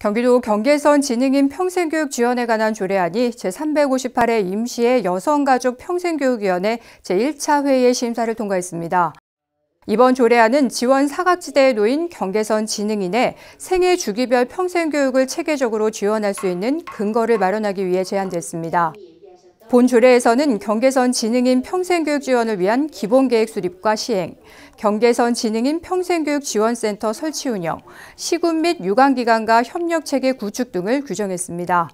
경기도 경계선 진흥인 평생교육 지원에 관한 조례안이 제358회 임시의 여성가족 평생교육위원회 제1차 회의 심사를 통과했습니다. 이번 조례안은 지원 사각지대에 놓인 경계선 진흥인의 생애 주기별 평생교육을 체계적으로 지원할 수 있는 근거를 마련하기 위해 제안됐습니다. 본 조례에서는 경계선 지능인 평생교육 지원을 위한 기본계획 수립과 시행, 경계선 지능인 평생교육 지원센터 설치 운영, 시군 및 유관기관과 협력체계 구축 등을 규정했습니다.